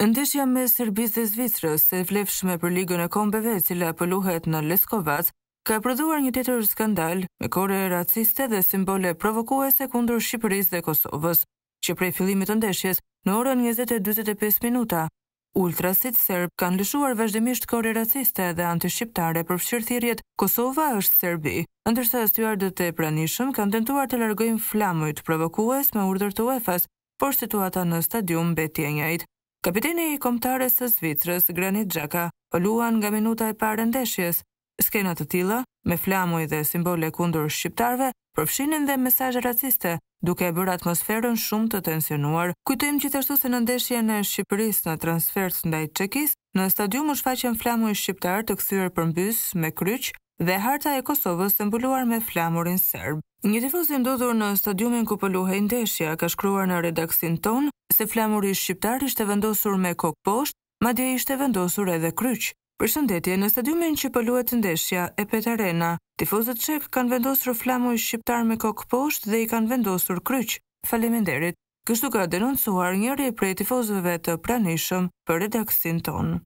Ndeshja me Serbisë dhe Zvicrës, e flefshme për ligën e kombeve cila pëlluhet në Leskovac, ka prodhuar një tjetër skandal me kore raciste dhe simbole provokuese kundër Shqipërisë dhe Kosovës, që prej fillimit të ndeshjes në orën 20:45 minuta, ultrasit serb kanë lëshuar vazhdimisht kore raciste dhe antishqiptare për fshirthirjet Kosova është Serbi, ndërsa dhe e pranishëm kanë tentuar të largojnë flamujt provokues me urdhër të UEFA-s, por situata në stadium mbeti e njëjtë. Kapiteni i komtarës së Zvicrës, Granit Gjaka, luan nga minuta e parë ndeshjes. Skenat të tila, me flamuj dhe simbole kundur shqiptarve, përfshinin dhe mesajë raciste, duke e bërë atmosferën shumë të tensionuar. Kujtojmë gjithashtu se në ndeshje në Shqipëris në transfert ndaj qekis, në stadium u shfaqen flamuj shqiptar të kësirë përmbys me kryqë, dhe harta e Kosovës të mbuluar me flamurin serb. Një tifoz i ndodhur në stadiumin ku po luhej ndeshja ka shkruar në redaksin ton se flamuri shqiptar ishte vendosur me kok poshtë, madje ishte vendosur edhe kryq. Përshëndetje në stadiumin që e të ndeshja e Pet Arena. Tifozët çek kanë vendosur flamuri shqiptar me kokë poshtë dhe i kanë vendosur kryq. Faleminderit. Kështu ka denoncuar njëri prej tifozëve të pranishëm për redaksin tonë.